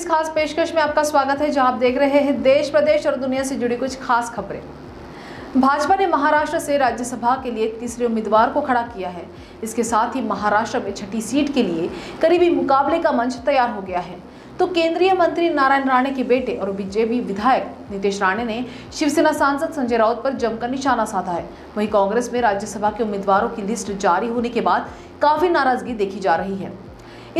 इस खास पेशकश में आपका स्वागत है जहां आप देख रहे हैं देश प्रदेश और दुनिया से जुड़ी कुछ खास खबरें भाजपा ने महाराष्ट्र से राज्यसभा के लिए तीसरे उम्मीदवार को खड़ा किया है इसके साथ ही महाराष्ट्र में छठी सीट के लिए करीबी मुकाबले का मंच तैयार हो गया है तो केंद्रीय मंत्री नारायण राणे के बेटे और बीजेपी विधायक नीतीश राणे ने शिवसेना सांसद संजय राउत पर जमकर निशाना साधा है वहीं कांग्रेस में राज्यसभा के उम्मीदवारों की लिस्ट जारी होने के बाद काफी नाराजगी देखी जा रही है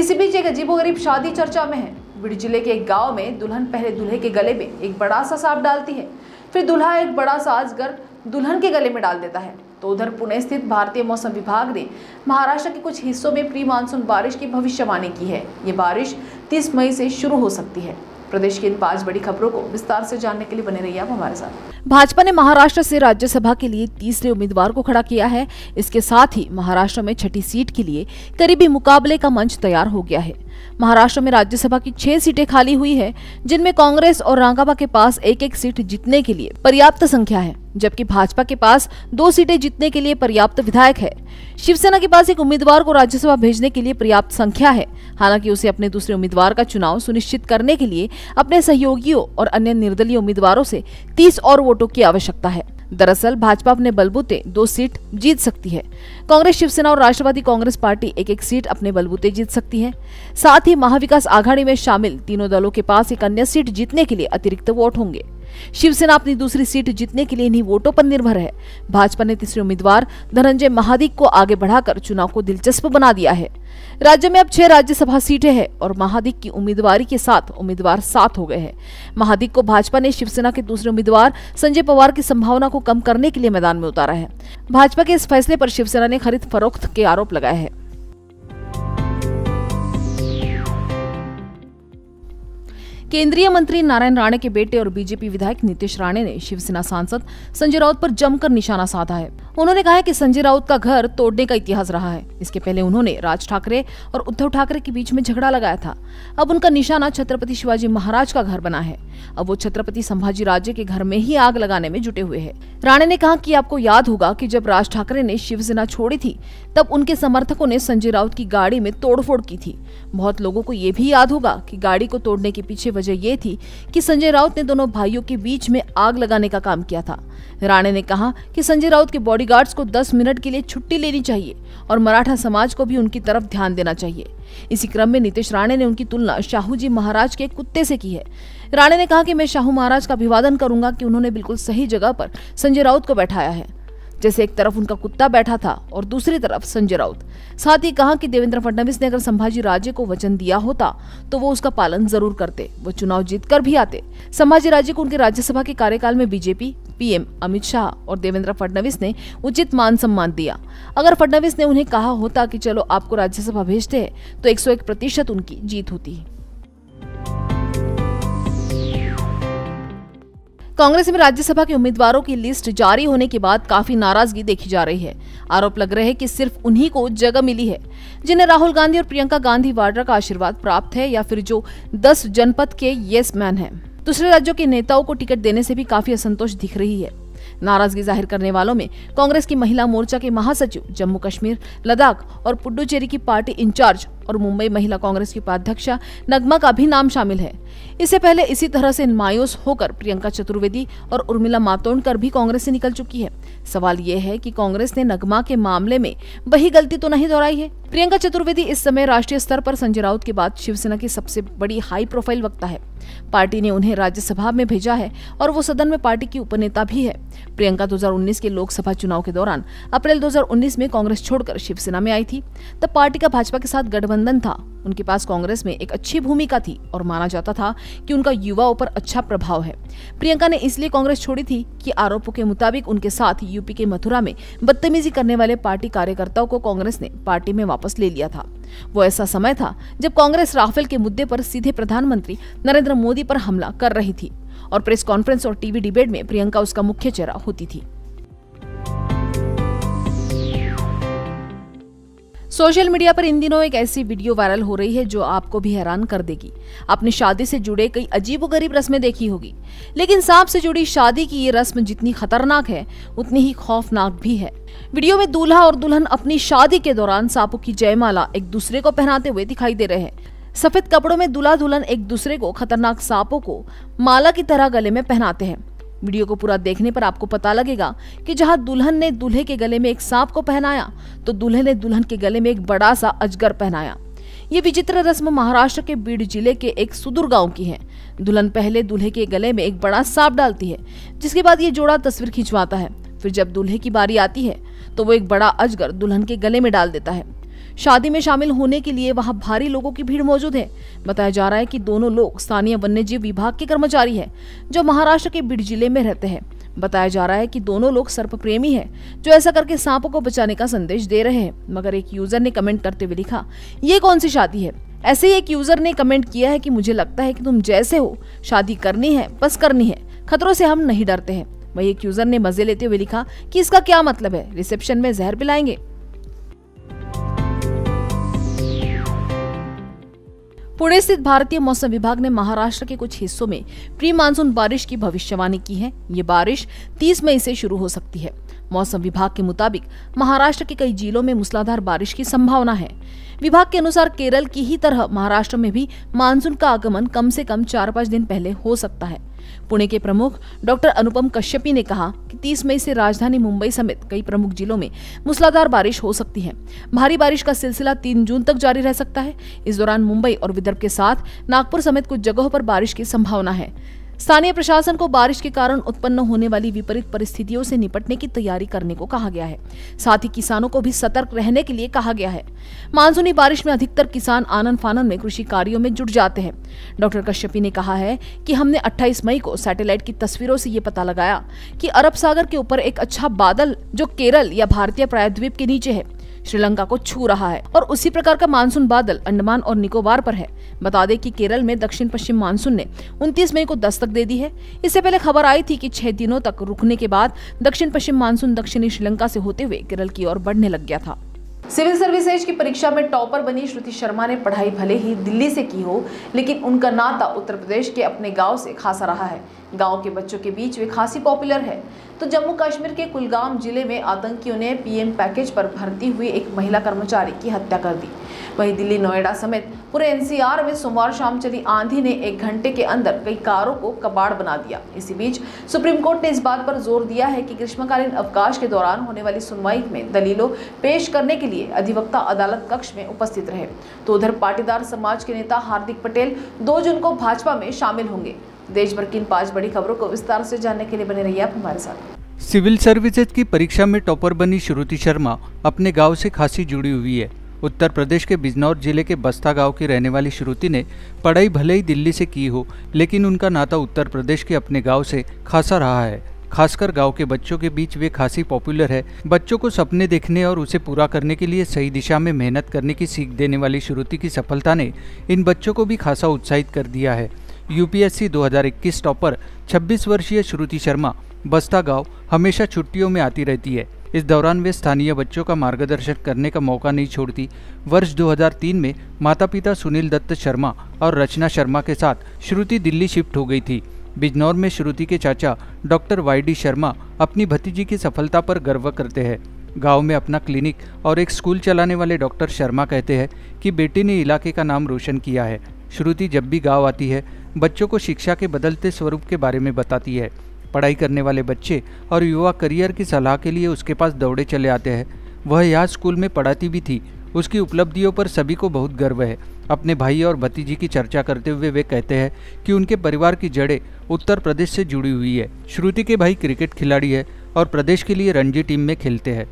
इसी बीच एक अजीबोगरीब शादी चर्चा में है बीड़ जिले के एक गांव में दुल्हन पहले दूल्हे के गले में एक बड़ा सा सांप डालती है फिर दूल्हा एक बड़ा सा अजगर दुल्हन के गले में डाल देता है तो उधर पुणे स्थित भारतीय मौसम विभाग ने महाराष्ट्र के कुछ हिस्सों में प्री मानसून बारिश की भविष्यवाणी की है ये बारिश 30 मई से शुरू हो सकती है प्रदेश की इन पांच बड़ी खबरों को विस्तार से जानने के लिए बने रहिए आप हमारे साथ भाजपा ने महाराष्ट्र से राज्यसभा के लिए तीसरे उम्मीदवार को खड़ा किया है इसके साथ ही महाराष्ट्र में छठी सीट के लिए करीबी मुकाबले का मंच तैयार हो गया है महाराष्ट्र में राज्यसभा की छह सीटें खाली हुई है जिनमें कांग्रेस और रांगाबा के पास एक एक सीट जीतने के लिए पर्याप्त संख्या है जबकि भाजपा के पास दो सीटें जीतने के लिए पर्याप्त विधायक है शिवसेना के पास एक उम्मीदवार को राज्यसभा भेजने के लिए पर्याप्त संख्या है हालांकि उसे अपने दूसरे उम्मीदवार का चुनाव सुनिश्चित करने के लिए अपने सहयोगियों और अन्य निर्दलीय उम्मीदवारों से तीस और वोटों की आवश्यकता है दरअसल भाजपा अपने बलबूते दो सीट जीत सकती है कांग्रेस शिवसेना और राष्ट्रवादी कांग्रेस पार्टी एक एक सीट अपने बलबूते जीत सकती है साथ ही महाविकास आघाड़ी में शामिल तीनों दलों के पास एक अन्य सीट जीतने के लिए अतिरिक्त वोट होंगे शिवसेना अपनी दूसरी सीट जीतने के लिए इन्हीं वोटों पर निर्भर है भाजपा ने तीसरे उम्मीदवार धनंजय महादिक को आगे बढ़ाकर चुनाव को दिलचस्प बना दिया है राज्य में अब छह राज्यसभा सीटें हैं और महादिक की उम्मीदवारी के साथ उम्मीदवार सात हो गए हैं महादिक को भाजपा ने शिवसेना के दूसरे उम्मीदवार संजय पवार की संभावना को कम करने के लिए मैदान में उतारा है भाजपा के इस फैसले पर शिवसेना ने खरीद फरोख्त के आरोप लगाए हैं केंद्रीय मंत्री नारायण राणे के बेटे और बीजेपी विधायक नीतीश राणे ने शिवसेना सांसद संजय राउत पर जमकर निशाना साधा है उन्होंने कहा है कि संजय राउत का घर तोड़ने का इतिहास रहा है इसके पहले उन्होंने राज ठाकरे और उद्धव ठाकरे के बीच में झगड़ा लगाया था अब उनका निशाना छत्रपति शिवाजी महाराज का घर बना है अब वो छत्रपति संभाजी राजे के घर में ही आग लगाने में जुटे हुए है राणे ने कहा की आपको याद होगा की जब राज ठाकरे ने शिवसेना छोड़ी थी तब उनके समर्थकों ने संजय राउत की गाड़ी में तोड़फोड़ की थी बहुत लोगों को ये भी याद होगा की गाड़ी को तोड़ने के पीछे वजह यह थी कि संजय राउत ने दोनों भाइयों के बीच में आग लगाने का काम किया था राणे ने कहा कि संजय राउत के बॉडीगार्ड्स को 10 मिनट के लिए छुट्टी लेनी चाहिए और मराठा समाज को भी उनकी तरफ ध्यान देना चाहिए इसी क्रम में नीतीश राणे ने उनकी तुलना शाहू जी महाराज के कुत्ते से की है राणे ने कहा कि मैं शाहू महाराज का अभिवादन करूंगा कि उन्होंने बिल्कुल सही जगह पर संजय राउत को बैठाया है जैसे एक तरफ उनका कुत्ता बैठा था और दूसरी तरफ संजय राउत साथ ही कहा कि देवेंद्र फडणवीस ने अगर संभाजी राजे को वचन दिया होता तो वो उसका पालन जरूर करते वो चुनाव जीत कर भी आते संभाजी राजे को उनके राज्यसभा के कार्यकाल में बीजेपी पीएम अमित शाह और देवेंद्र फडणवीस ने उचित मान सम्मान दिया अगर फडणवीस ने उन्हें कहा होता कि चलो आपको राज्यसभा भेजते हैं तो 101 प्रतिशत उनकी जीत होती है कांग्रेस में राज्यसभा के उम्मीदवारों की लिस्ट जारी होने के बाद काफी नाराजगी देखी जा रही है आरोप लग रहे हैं कि सिर्फ उन्हीं को जगह मिली है जिन्हें राहुल गांधी और प्रियंका गांधी वाड्रा का आशीर्वाद प्राप्त है या फिर जो दस जनपद के येस मैन है दूसरे राज्यों के नेताओं को टिकट देने से भी काफी असंतोष दिख रही है नाराजगी जाहिर करने वालों में कांग्रेस की महिला मोर्चा के महासचिव जम्मू कश्मीर लद्दाख और पुडुचेरी की पार्टी इंचार्ज और मुंबई महिला कांग्रेस की उपाध्यक्ष नगमा का भी नाम शामिल है इससे पहले इसी तरह से मायूस होकर प्रियंका चतुर्वेदी और उर्मिला मातोंडकर भी कांग्रेस से निकल चुकी है सवाल यह है कि कांग्रेस ने नगमा के मामले में वही गलती तो नहीं दोहराई है प्रियंका चतुर्वेदी इस समय राष्ट्रीय स्तर पर संजय राउत के बाद शिवसेना की सबसे बड़ी हाई प्रोफाइल वक्ता है पार्टी ने उन्हें राज्यसभा में भेजा है और वो सदन में पार्टी की उपनेता भी है प्रियंका 2019 के लोकसभा चुनाव के दौरान अप्रैल 2019 में कांग्रेस छोड़कर शिवसेना में आई थी तब पार्टी का भाजपा के साथ गठबंधन था उनके पास कांग्रेस में एक अच्छी भूमिका थी और माना जाता था कि उनका युवाओं पर अच्छा प्रभाव है प्रियंका ने इसलिए कांग्रेस छोड़ी थी कि आरोपों के मुताबिक उनके साथ यूपी के मथुरा में बदतमीजी करने वाले पार्टी कार्यकर्ताओं को कांग्रेस ने पार्टी में वापस ले लिया था वो ऐसा समय था जब कांग्रेस राफेल के मुद्दे पर सीधे प्रधानमंत्री नरेंद्र मोदी पर हमला कर रही थी और प्रेस कॉन्फ्रेंस और टीवी डिबेट में प्रियंका उसका मुख्य चेहरा होती थी सोशल मीडिया पर इन दिनों एक ऐसी वीडियो वायरल हो रही है जो आपको भी हैरान कर देगी आपने शादी से जुड़े कई गरीब रस्में देखी होगी लेकिन सांप से जुड़ी शादी की ये रस्म जितनी खतरनाक है उतनी ही खौफनाक भी है वीडियो में दूल्हा और दुल्हन अपनी शादी के दौरान सांपों की जयमाला एक दूसरे को पहनाते हुए दिखाई दे रहे हैं सफेद कपड़ों में दूल्हा दुल्हन एक दूसरे को खतरनाक सांपों को माला की तरह गले में पहनाते हैं वीडियो को पूरा देखने पर आपको पता लगेगा कि जहां दुल्हन ने दूल्हे के गले में एक सांप को पहनाया तो दूल्हे ने दुल्हन के गले में एक बड़ा सा अजगर पहनाया ये विचित्र रस्म महाराष्ट्र के बीड जिले के एक सुदूर गांव की है दुल्हन पहले दूल्हे के गले में एक बड़ा सांप डालती है जिसके बाद ये जोड़ा तस्वीर खिंचवाता है फिर जब दूल्हे की बारी आती है तो वो एक बड़ा अजगर दुल्हन के गले में डाल देता है शादी में शामिल होने के लिए वहां भारी लोगों की भीड़ मौजूद है बताया जा रहा है कि दोनों लोग स्थानीय वन्यजीव विभाग के कर्मचारी हैं जो महाराष्ट्र के बीड जिले में रहते हैं बताया जा रहा है कि दोनों लोग सर्प प्रेमी है जो ऐसा करके सांपों को बचाने का संदेश दे रहे हैं मगर एक यूजर ने कमेंट करते हुए लिखा ये कौन सी शादी है ऐसे ही एक यूजर ने कमेंट किया है कि मुझे लगता है की तुम जैसे हो शादी करनी है बस करनी है खतरों से हम नहीं डरते हैं वही एक यूजर ने मजे लेते हुए लिखा कि इसका क्या मतलब है रिसेप्शन में जहर पिलाएंगे पुणे स्थित भारतीय मौसम विभाग ने महाराष्ट्र के कुछ हिस्सों में प्री मानसून बारिश की भविष्यवाणी की है ये बारिश 30 मई से शुरू हो सकती है मौसम विभाग के मुताबिक महाराष्ट्र के कई जिलों में मूसलाधार बारिश की संभावना है विभाग के अनुसार केरल की ही तरह महाराष्ट्र में भी मानसून का आगमन कम से कम चार पाँच दिन पहले हो सकता है पुणे के प्रमुख डॉक्टर अनुपम कश्यपी ने कहा कि 30 मई से राजधानी मुंबई समेत कई प्रमुख जिलों में मूसलाधार बारिश हो सकती है भारी बारिश का सिलसिला तीन जून तक जारी रह सकता है इस दौरान मुंबई और विदर्भ के साथ नागपुर समेत कुछ जगहों पर बारिश की संभावना है स्थानीय प्रशासन को बारिश के कारण उत्पन्न होने वाली विपरीत परिस्थितियों से निपटने की तैयारी करने को कहा गया है साथ ही किसानों को भी सतर्क रहने के लिए कहा गया है मानसूनी बारिश में अधिकतर किसान आनंद फानन में कृषि कार्यो में जुट जाते हैं डॉक्टर कश्यपी ने कहा है की हमने अट्ठाईस मई को सैटेलाइट की तस्वीरों से ये पता लगाया की अरब सागर के ऊपर एक अच्छा बादल जो केरल या भारतीय प्रायद्वीप के नीचे है श्रीलंका को छू रहा है और उसी प्रकार का मानसून बादल अंडमान और निकोबार पर है बता दें कि केरल में दक्षिण पश्चिम मानसून ने 29 मई को दस्तक दे दी है इससे पहले खबर आई थी कि छह दिनों तक रुकने के बाद दक्षिण पश्चिम मानसून दक्षिणी श्रीलंका से होते हुए केरल की ओर बढ़ने लग गया था सिविल सर्विसेज की परीक्षा में टॉपर बनी श्रुति शर्मा ने पढ़ाई भले ही दिल्ली से की हो लेकिन उनका नाता उत्तर प्रदेश के अपने गांव से खासा रहा है गांव के बच्चों के बीच वे खासी पॉपुलर है तो जम्मू कश्मीर के कुलगाम जिले में आतंकियों ने पीएम पैकेज पर भर्ती हुई एक महिला कर्मचारी की हत्या कर दी वहीं दिल्ली नोएडा समेत पूरे एनसीआर में सोमवार शाम चली आंधी ने एक घंटे के अंदर कई कारों को कबाड़ बना दिया इसी बीच सुप्रीम कोर्ट ने इस बात पर जोर दिया है कि ग्रीष्मकालीन अवकाश के दौरान होने वाली सुनवाई में दलीलों पेश करने के लिए अधिवक्ता अदालत कक्ष में उपस्थित रहे तो उधर पाटीदार समाज के नेता हार्दिक पटेल दो जून को भाजपा में शामिल होंगे देश भर की इन पांच बड़ी खबरों को विस्तार से जानने के लिए बने रहिए आप हमारे साथ सिविल सर्विसेज की परीक्षा में टॉपर बनी श्रुति शर्मा अपने गाँव से खासी जुड़ी हुई है उत्तर प्रदेश के बिजनौर जिले के बस्ता गांव की रहने वाली श्रुति ने पढ़ाई भले ही दिल्ली से की हो लेकिन उनका नाता उत्तर प्रदेश के अपने गांव से खासा रहा है खासकर गांव के बच्चों के बीच वे खासी पॉपुलर है बच्चों को सपने देखने और उसे पूरा करने के लिए सही दिशा में मेहनत करने की सीख देने वाली श्रुति की सफलता ने इन बच्चों को भी खासा उत्साहित कर दिया है यूपीएससी 2021 टॉपर 26 वर्षीय श्रुति शर्मा बस्ता गांव हमेशा छुट्टियों में आती रहती है इस दौरान वे स्थानीय बच्चों का मार्गदर्शन करने का मौका नहीं छोड़ती वर्ष 2003 में माता पिता सुनील दत्त शर्मा और रचना शर्मा के साथ श्रुति दिल्ली शिफ्ट हो गई थी बिजनौर में श्रुति के चाचा डॉक्टर वाई शर्मा अपनी भतीजी की सफलता पर गर्व करते हैं गांव में अपना क्लिनिक और एक स्कूल चलाने वाले डॉक्टर शर्मा कहते हैं कि बेटी ने इलाके का नाम रोशन किया है श्रुति जब भी गाँव आती है बच्चों को शिक्षा के बदलते स्वरूप के बारे में बताती है पढ़ाई करने वाले बच्चे और युवा करियर की सलाह के लिए उसके पास दौड़े चले आते हैं वह यहाँ स्कूल में पढ़ाती भी थी उसकी उपलब्धियों पर सभी को बहुत गर्व है अपने भाई और भतीजी की चर्चा करते हुए वे कहते हैं कि उनके परिवार की जड़ें उत्तर प्रदेश से जुड़ी हुई है श्रुति के भाई क्रिकेट खिलाड़ी है और प्रदेश के लिए रणजी टीम में खेलते हैं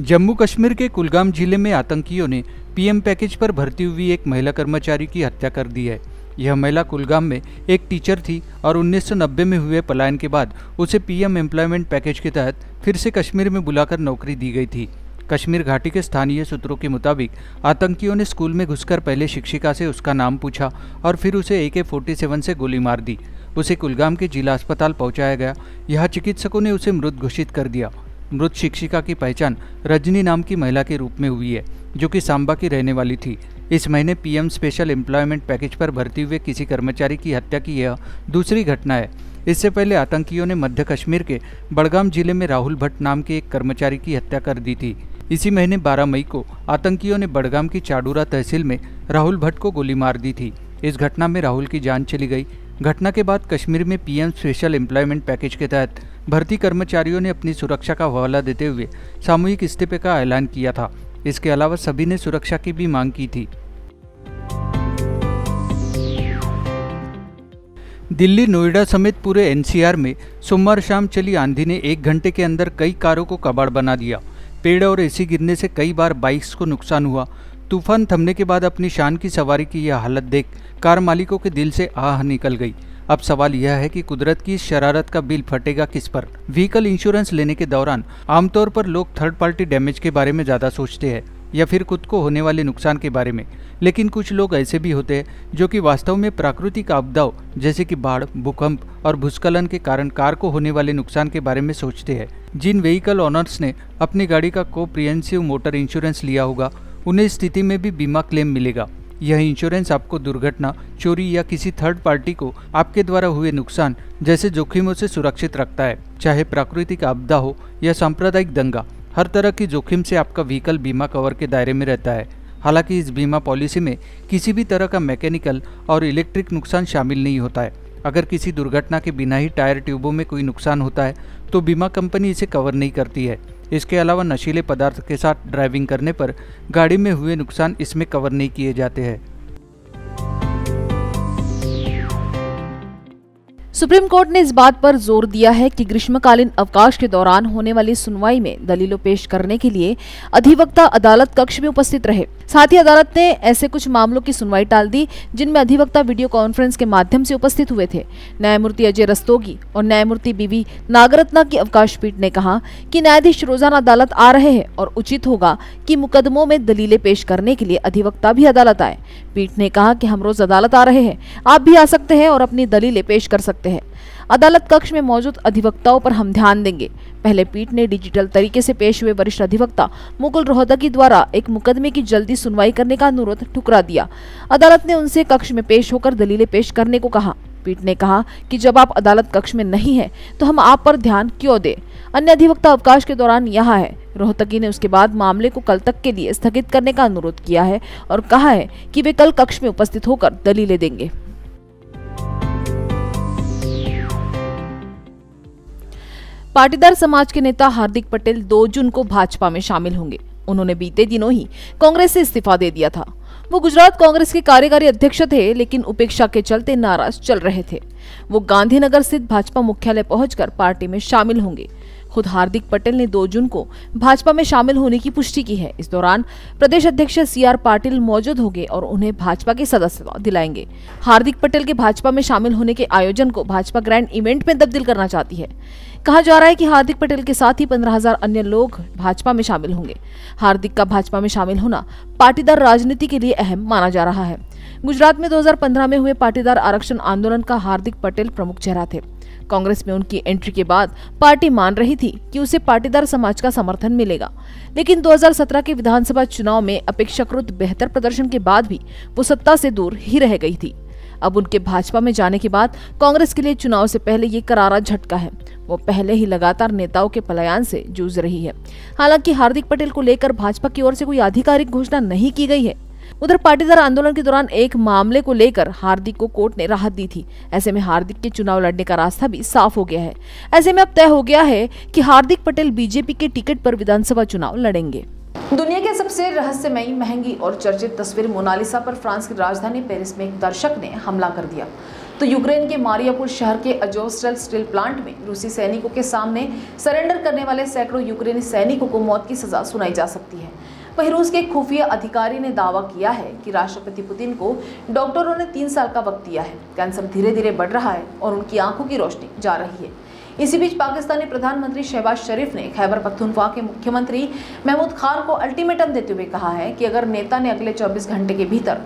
जम्मू कश्मीर के कुलगाम जिले में आतंकियों ने पीएम पैकेज पर भर्ती हुई एक महिला कर्मचारी की हत्या कर दी है यह महिला कुलगाम में एक टीचर थी और 1990 में हुए पलायन के बाद उसे पीएम एम्प्लॉयमेंट पैकेज के तहत फिर से कश्मीर में बुलाकर नौकरी दी गई थी कश्मीर घाटी के स्थानीय सूत्रों के मुताबिक आतंकियों ने स्कूल में घुसकर पहले शिक्षिका से उसका नाम पूछा और फिर उसे ए के फोर्टी सेवन से गोली मार दी उसे कुलगाम के जिला अस्पताल पहुंचाया गया यहाँ चिकित्सकों ने उसे मृत घोषित कर दिया मृत शिक्षिका की पहचान रजनी नाम की महिला के रूप में हुई है जो कि सांबा की रहने वाली थी इस महीने पीएम स्पेशल एम्प्लॉयमेंट पैकेज पर भर्ती हुए किसी कर्मचारी की हत्या की यह दूसरी घटना है इससे पहले आतंकियों ने मध्य कश्मीर के बड़गाम जिले में राहुल भट्ट नाम के एक कर्मचारी की हत्या कर दी थी इसी महीने 12 मई को आतंकियों ने बड़गाम की चाडूरा तहसील में राहुल भट्ट को गोली मार दी थी इस घटना में राहुल की जान चली गई घटना के बाद कश्मीर में पीएम स्पेशल एम्प्लॉयमेंट पैकेज के तहत भर्ती कर्मचारियों ने अपनी सुरक्षा का हवाला देते हुए सामूहिक इस्तीफे का ऐलान किया था इसके अलावा सभी ने सुरक्षा की भी मांग की थी दिल्ली नोएडा समेत पूरे एनसीआर में सोमवार शाम चली आंधी ने एक घंटे के अंदर कई कारों को कबाड़ बना दिया पेड़ और एसी गिरने से कई बार बाइक्स को नुकसान हुआ तूफान थमने के बाद अपनी शान की सवारी की यह हालत देख कार मालिकों के दिल से आह निकल गई अब सवाल यह है कि कुदरत की शरारत का बिल फटेगा किस पर व्हीकल इंश्योरेंस लेने के दौरान आमतौर पर लोग थर्ड पार्टी डैमेज के बारे में ज़्यादा सोचते हैं या फिर खुद को होने वाले नुकसान के बारे में लेकिन कुछ लोग ऐसे भी होते हैं जो कि वास्तव में प्राकृतिक आपदाओं जैसे कि बाढ़ भूकंप और भूस्खलन के कारण कार को होने वाले नुकसान के बारे में सोचते हैं जिन व्हीकल ऑनर्स ने अपनी गाड़ी का कोप्रियंसिव मोटर इंश्योरेंस लिया होगा उन्हें स्थिति में भी बीमा क्लेम मिलेगा यह इंश्योरेंस आपको दुर्घटना चोरी या किसी थर्ड पार्टी को आपके द्वारा हुए नुकसान जैसे जोखिमों से सुरक्षित रखता है चाहे प्राकृतिक आपदा हो या सांप्रदायिक दंगा हर तरह की जोखिम से आपका व्हीकल बीमा कवर के दायरे में रहता है हालांकि इस बीमा पॉलिसी में किसी भी तरह का मैकेनिकल और इलेक्ट्रिक नुकसान शामिल नहीं होता है अगर किसी दुर्घटना के बिना ही टायर ट्यूबों में कोई नुकसान होता है तो बीमा कंपनी इसे कवर नहीं करती है इसके अलावा नशीले पदार्थ के साथ ड्राइविंग करने पर गाड़ी में हुए नुकसान इसमें कवर नहीं किए जाते हैं सुप्रीम कोर्ट ने इस बात पर जोर दिया है कि ग्रीष्मकालीन अवकाश के दौरान होने वाली सुनवाई में दलीलों पेश करने के लिए अधिवक्ता अदालत कक्ष में उपस्थित रहे साथ ही अदालत ने ऐसे कुछ मामलों की सुनवाई टाल दी जिनमें अधिवक्ता वीडियो कॉन्फ्रेंस के माध्यम से उपस्थित हुए थे न्यायमूर्ति अजय रस्तोगी और न्यायमूर्ति बीवी नागरत्ना की अवकाश पीठ ने कहा कि न्यायाधीश रोजाना अदालत आ रहे हैं और उचित होगा कि मुकदमों में दलीलें पेश करने के लिए अधिवक्ता भी अदालत आए पीठ ने कहा कि हम रोज अदालत आ रहे हैं आप भी आ सकते हैं और अपनी दलीलें पेश कर सकते हैं अदालत कक्ष में मौजूद अधिवक्ताओं पर हम ध्यान देंगे पहले पीठ ने डिजिटल तरीके से पेश हुए वरिष्ठ अधिवक्ता मुकुल रोहतगी द्वारा एक मुकदमे की जल्दी सुनवाई करने का अनुरोध ठुकरा दिया अदालत ने उनसे कक्ष में पेश होकर दलीलें पेश करने को कहा पीठ ने कहा कि जब आप अदालत कक्ष में नहीं है तो हम आप पर ध्यान क्यों दें अन्य अधिवक्ता अवकाश के दौरान यहाँ है रोहतगी ने उसके बाद मामले को कल तक के लिए स्थगित करने का अनुरोध किया है और कहा है कि वे कल कक्ष में उपस्थित होकर दलीलें देंगे पाटीदार समाज के नेता हार्दिक पटेल 2 जून को भाजपा में शामिल होंगे उन्होंने बीते दिनों ही कांग्रेस से इस्तीफा दे दिया था वो गुजरात कांग्रेस के कार्यकारी अध्यक्ष थे लेकिन उपेक्षा के चलते नाराज चल रहे थे वो गांधीनगर स्थित भाजपा मुख्यालय पहुंचकर पार्टी में शामिल होंगे खुद हार्दिक पटेल ने 2 जून को भाजपा में शामिल होने की पुष्टि की है इस दौरान प्रदेश अध्यक्ष सी आर पाटिल मौजूद होंगे और उन्हें भाजपा के सदस्यता दिलाएंगे हार्दिक पटेल के भाजपा में शामिल होने के आयोजन को भाजपा ग्रैंड इवेंट में तब्दील करना चाहती है कहा जा रहा है कि हार्दिक पटेल के साथ ही पंद्रह हजार अन्य लोग भाजपा में शामिल होंगे हार्दिक का भाजपा में शामिल होना पाटीदार राजनीति के लिए अहम माना जा रहा है गुजरात में 2015 में हुए पाटीदार आरक्षण आंदोलन का हार्दिक पटेल प्रमुख चेहरा थे कांग्रेस में उनकी एंट्री के बाद पार्टी मान रही थी कि उसे पाटीदार समाज का समर्थन मिलेगा लेकिन 2017 के विधानसभा चुनाव में अपेक्षाकृत बेहतर प्रदर्शन के बाद भी वो सत्ता से दूर ही रह गई थी अब उनके भाजपा में जाने के बाद कांग्रेस के लिए चुनाव से पहले ये करारा झटका है वो पहले ही लगातार नेताओं के पलायन से जूझ रही है हालांकि हार्दिक पटेल को लेकर भाजपा की ओर से कोई आधिकारिक घोषणा नहीं की गई है उधर पाटीदार आंदोलन के दौरान एक मामले को लेकर हार्दिक को कोर्ट ने राहत दी थी ऐसे में हार्दिक के चुनाव लड़ने का रास्ता भी साफ हो गया है ऐसे में अब तय हो गया है कि हार्दिक पटेल बीजेपी के टिकट पर विधानसभा चुनाव लड़ेंगे दुनिया के सबसे रहस्यमयी महंगी और चर्चित तस्वीर मोनालिसा पर फ्रांस की राजधानी पेरिस में एक दर्शक ने हमला कर दिया तो यूक्रेन के मारियापुर शहर के अजोस्टल स्टील प्लांट में रूसी सैनिकों के सामने सरेंडर करने वाले सैकड़ों यूक्रेनी सैनिकों को मौत की सजा सुनाई जा सकती है वहीं रूस के खुफिया अधिकारी ने दावा किया है कि राष्ट्रपति पुतिन को डॉक्टरों ने तीन साल का वक्त दिया है कैंसर धीरे धीरे बढ़ रहा है और उनकी आंखों की रोशनी जा रही है इसी बीच पाकिस्तानी प्रधानमंत्री शहबाज शरीफ ने खैबर पख्तूनख्वा के मुख्यमंत्री महमूद खान को अल्टीमेटम देते हुए कहा है कि अगर नेता ने अगले 24 घंटे के भीतर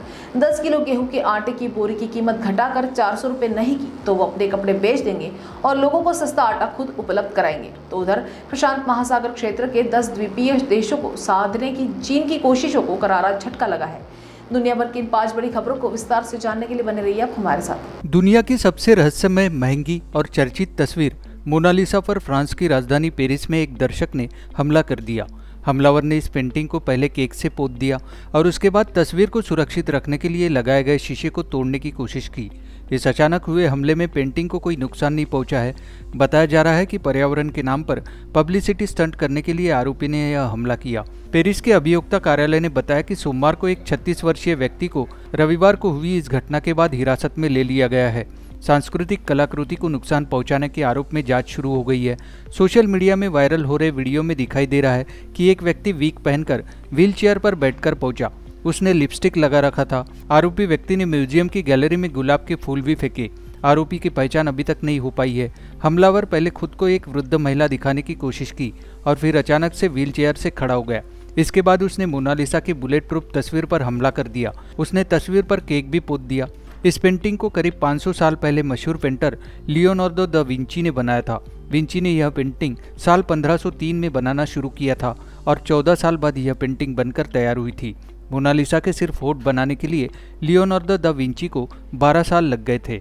10 किलो गेहूं के आटे की बोरी की कीमत घटाकर चार सौ नहीं की तो वो अपने कपड़े बेच देंगे और लोगों को सस्ता आटा खुद उपलब्ध कराएंगे तो उधर प्रशांत महासागर क्षेत्र के दस द्वीपीय देशों को साधने की चीन की कोशिशों को करारा झटका लगा है दुनिया भर की इन पांच बड़ी खबरों को विस्तार से जानने के लिए बने रहिए आप हमारे साथ दुनिया की सबसे रहस्यमय महंगी और चर्चित तस्वीर मोनालिसा पर फ्रांस की राजधानी पेरिस में एक दर्शक ने हमला कर दिया हमलावर ने इस पेंटिंग को पहले केक से पोत दिया और उसके बाद तस्वीर को सुरक्षित रखने के लिए लगाए गए शीशे को तोड़ने की कोशिश की इस अचानक हुए हमले में पेंटिंग को कोई नुकसान नहीं पहुंचा है बताया जा रहा है कि पर्यावरण के नाम पर पब्लिसिटी स्टंट करने के लिए आरोपी ने यह हमला किया पेरिस के अभियोक्ता कार्यालय ने बताया कि सोमवार को एक 36 वर्षीय व्यक्ति को रविवार को हुई इस घटना के बाद हिरासत में ले लिया गया है सांस्कृतिक कलाकृति को नुकसान पहुंचाने के आरोप में जांच शुरू हो गई है सोशल मीडिया में वायरल हो रहे वीडियो में दिखाई दे रहा है कि एक व्यक्ति वीक पहनकर व्हीलचेयर पर बैठकर पहुंचा उसने लिपस्टिक लगा रखा था आरोपी व्यक्ति ने म्यूजियम की गैलरी में गुलाब के फूल भी फेंके आरोपी की पहचान अभी तक नहीं हो पाई है हमलावर पहले खुद को एक वृद्ध महिला दिखाने की कोशिश की और फिर अचानक से व्हील से खड़ा हो गया इसके बाद उसने मोनालिसा की बुलेट प्रूफ तस्वीर पर हमला कर दिया उसने तस्वीर पर केक भी पोत दिया इस पेंटिंग को करीब 500 साल पहले मशहूर पेंटर लियोनार्डो द विंची ने बनाया था विंची ने यह पेंटिंग साल 1503 में बनाना शुरू किया था और 14 साल बाद यह पेंटिंग बनकर तैयार हुई थी मोनालिसा के सिर्फ होट बनाने के लिए लियोनार्डो द विंची को 12 साल लग गए थे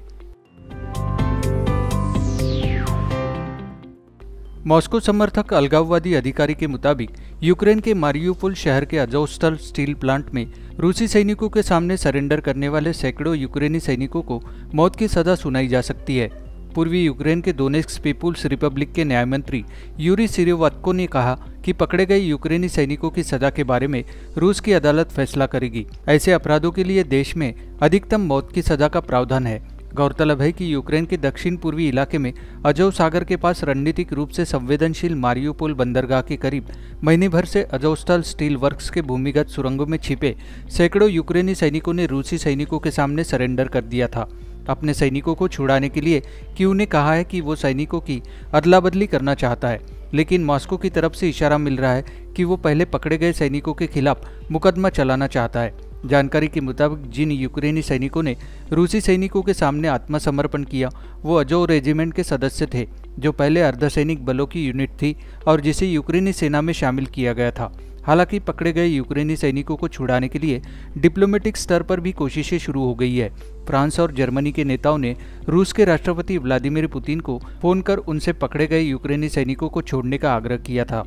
मॉस्को समर्थक अलगाववादी अधिकारी के मुताबिक यूक्रेन के मारियोपुल शहर के अजोस्टल स्टील प्लांट में रूसी सैनिकों के सामने सरेंडर करने वाले सैकड़ों यूक्रेनी सैनिकों को मौत की सजा सुनाई जा सकती है पूर्वी यूक्रेन के दोनेस्क पीपुल्स रिपब्लिक के न्याय मंत्री यूरी सिरेवातको ने कहा कि पकड़े गए यूक्रेनी सैनिकों की सजा के बारे में रूस की अदालत फैसला करेगी ऐसे अपराधों के लिए देश में अधिकतम मौत की सजा का प्रावधान है गौरतलब है कि यूक्रेन के दक्षिण पूर्वी इलाके में अजव सागर के पास रणनीतिक रूप से संवेदनशील मारियोपोल बंदरगाह के करीब महीने भर से अजोस्टल स्टील वर्क्स के भूमिगत सुरंगों में छिपे सैकड़ों यूक्रेनी सैनिकों ने रूसी सैनिकों के सामने सरेंडर कर दिया था अपने सैनिकों को छुड़ाने के लिए क्यू ने कहा है कि वो सैनिकों की अदला बदली करना चाहता है लेकिन मॉस्को की तरफ से इशारा मिल रहा है कि वो पहले पकड़े गए सैनिकों के खिलाफ मुकदमा चलाना चाहता है जानकारी के मुताबिक जिन यूक्रेनी सैनिकों ने रूसी सैनिकों के सामने आत्मसमर्पण किया वो अजो रेजिमेंट के सदस्य थे जो पहले अर्धसैनिक बलों की यूनिट थी और जिसे यूक्रेनी सेना में शामिल किया गया था हालांकि पकड़े गए यूक्रेनी सैनिकों को छुड़ाने के लिए डिप्लोमेटिक स्तर पर भी कोशिशें शुरू हो गई है फ्रांस और जर्मनी के नेताओं ने रूस के राष्ट्रपति व्लादिमीर पुतिन को फोन कर उनसे पकड़े गए यूक्रेनी सैनिकों को छोड़ने का आग्रह किया था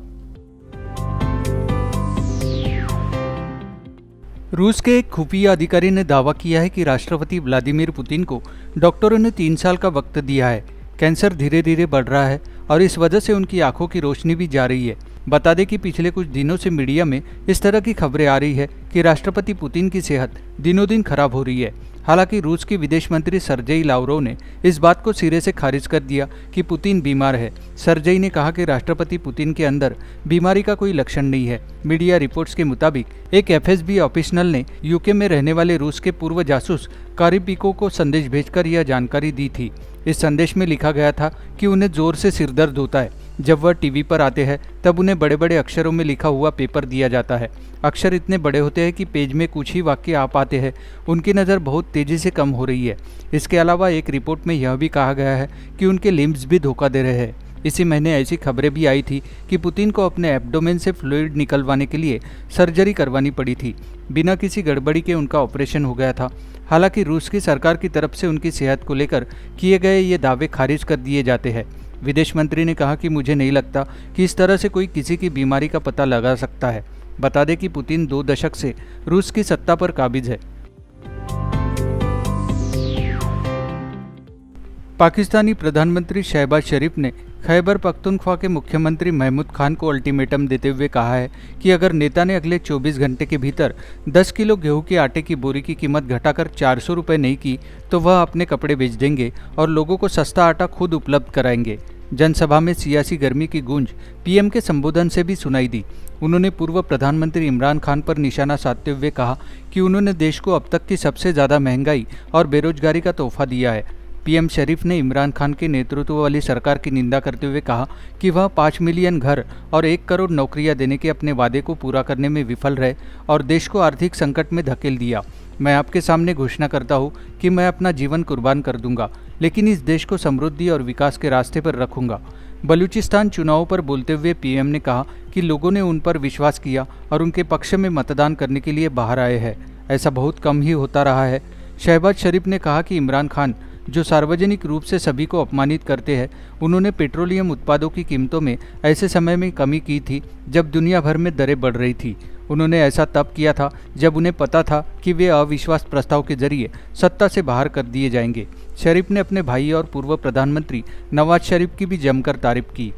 रूस के एक खुफिया अधिकारी ने दावा किया है कि राष्ट्रपति व्लादिमीर पुतिन को डॉक्टरों ने तीन साल का वक्त दिया है कैंसर धीरे धीरे बढ़ रहा है और इस वजह से उनकी आंखों की रोशनी भी जा रही है बता दें कि पिछले कुछ दिनों से मीडिया में इस तरह की खबरें आ रही है कि राष्ट्रपति पुतिन की सेहत दिनों दिन खराब हो रही है हालांकि रूस की विदेश मंत्री सरजई लावरोव ने इस बात को सिरे से खारिज कर दिया कि पुतिन बीमार है सरजई ने कहा कि राष्ट्रपति पुतिन के अंदर बीमारी का कोई लक्षण नहीं है मीडिया रिपोर्ट्स के मुताबिक एक एफएसबी ऑफिसनल ने यूके में रहने वाले रूस के पूर्व जासूस कारिपिको को संदेश भेजकर यह जानकारी दी थी इस संदेश में लिखा गया था कि उन्हें ज़ोर से सिरदर्द होता है जब वह टीवी पर आते हैं तब उन्हें बड़े बड़े अक्षरों में लिखा हुआ पेपर दिया जाता है अक्षर इतने बड़े होते हैं कि पेज में कुछ ही वाक्य आ पाते हैं उनकी नज़र बहुत तेज़ी से कम हो रही है इसके अलावा एक रिपोर्ट में यह भी कहा गया है कि उनके लिम्ब्स भी धोखा दे रहे हैं इसी महीने ऐसी खबरें भी आई थी कि पुतिन को अपने एब्डोमेन से फ्लूड निकलवाने के लिए सर्जरी करवानी पड़ी थी बिना किसी गड़बड़ी के उनका ऑपरेशन हो गया था हालांकि रूस की सरकार की तरफ से उनकी सेहत को लेकर किए गए ये दावे खारिज कर दिए जाते हैं विदेश मंत्री ने कहा कि मुझे नहीं लगता कि इस तरह से कोई किसी की बीमारी का पता लगा सकता है बता दें कि पुतिन दो दशक से रूस की सत्ता पर काबिज है पाकिस्तानी प्रधानमंत्री शहबाज शरीफ ने खैबर पख्तुनख्वा के मुख्यमंत्री महमूद खान को अल्टीमेटम देते हुए कहा है कि अगर नेता ने अगले 24 घंटे के भीतर 10 किलो गेहूं के आटे की बोरी की कीमत घटाकर चार सौ नहीं की तो वह अपने कपड़े बेच देंगे और लोगों को सस्ता आटा खुद उपलब्ध कराएंगे जनसभा में सियासी गर्मी की गूंज पीएम के संबोधन से भी सुनाई दी उन्होंने पूर्व प्रधानमंत्री इमरान खान पर निशाना साधते हुए कहा कि उन्होंने देश को अब तक की सबसे ज़्यादा महंगाई और बेरोजगारी का तोहफा दिया है पीएम शरीफ ने इमरान खान के नेतृत्व वाली सरकार की निंदा करते हुए कहा कि वह पाँच मिलियन घर और एक करोड़ नौकरियां देने के अपने वादे को पूरा करने में विफल रहे और देश को आर्थिक संकट में धकेल दिया मैं आपके सामने घोषणा करता हूँ कि मैं अपना जीवन कुर्बान कर दूंगा लेकिन इस देश को समृद्धि और विकास के रास्ते पर रखूंगा बलूचिस्तान चुनाव पर बोलते हुए पीएम ने कहा कि लोगों ने उन पर विश्वास किया और उनके पक्ष में मतदान करने के लिए बाहर आए हैं ऐसा बहुत कम ही होता रहा है शहबाज शरीफ ने कहा कि इमरान खान जो सार्वजनिक रूप से सभी को अपमानित करते हैं उन्होंने पेट्रोलियम उत्पादों की कीमतों में ऐसे समय में कमी की थी जब दुनिया भर में दरें बढ़ रही थी उन्होंने ऐसा तब किया था जब उन्हें पता था कि वे अविश्वास प्रस्ताव के जरिए सत्ता से बाहर कर दिए जाएंगे शरीफ ने अपने भाई और पूर्व प्रधानमंत्री नवाज शरीफ की भी जमकर तारीफ की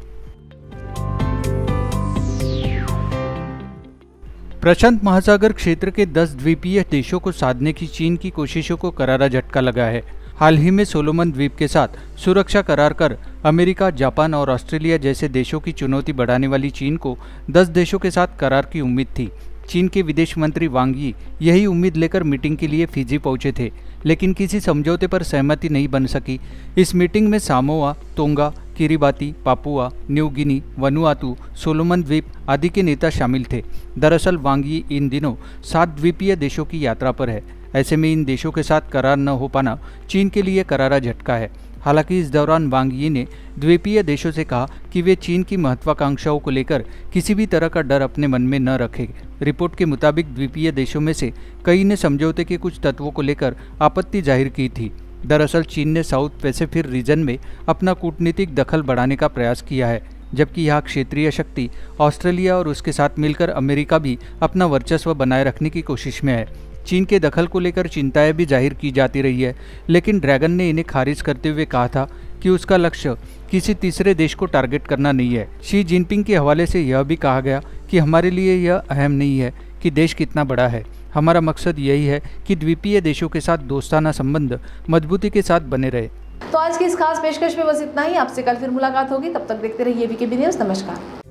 प्रशांत महासागर क्षेत्र के 10 द्वीपीय देशों को साधने की चीन की कोशिशों को करारा झटका लगा है हाल ही में सोलोमन द्वीप के साथ सुरक्षा करार कर अमेरिका जापान और ऑस्ट्रेलिया जैसे देशों की चुनौती बढ़ाने वाली चीन को 10 देशों के साथ करार की उम्मीद थी चीन के विदेश मंत्री वांगी यही उम्मीद लेकर मीटिंग के लिए फिजी पहुंचे थे लेकिन किसी समझौते पर सहमति नहीं बन सकी इस मीटिंग में Samoa Tonga Kiribati Papua New Guinea Vanuatu Solomon द्वीप आदि के नेता शामिल थे दरअसल वांगी इन दिनों सात द्वीपीय देशों की यात्रा पर है ऐसे में इन देशों के साथ करार न हो पाना चीन के लिए करारा झटका है हालांकि इस दौरान वांग यी ने द्वीपीय देशों से कहा कि वे चीन की महत्वाकांक्षाओं को लेकर किसी भी तरह का डर अपने मन में न रखें रिपोर्ट के मुताबिक द्वीपीय देशों में से कई ने समझौते के कुछ तत्वों को लेकर आपत्ति जाहिर की थी दरअसल चीन ने साउथ पैसिफिक रीजन में अपना कूटनीतिक दखल बढ़ाने का प्रयास किया है जबकि यह क्षेत्रीय शक्ति ऑस्ट्रेलिया और उसके साथ मिलकर अमेरिका भी अपना वर्चस्व बनाए रखने की कोशिश में है चीन के दखल को लेकर चिंताएं भी जाहिर की जाती रही है लेकिन ड्रैगन ने इन्हें खारिज करते हुए कहा था कि उसका लक्ष्य किसी तीसरे देश को टारगेट करना नहीं है शी जिनपिंग के हवाले से यह भी कहा गया कि हमारे लिए यह अहम नहीं है कि देश कितना बड़ा है हमारा मकसद यही है कि द्वीपीय देशों के साथ दोस्ताना संबंध मजबूती के साथ बने रहे तो आज की इस खास पेशकश में बस इतना ही आपसे कल फिर मुलाकात होगी तब तक देखते रहिए बी न्यूज़ नमस्कार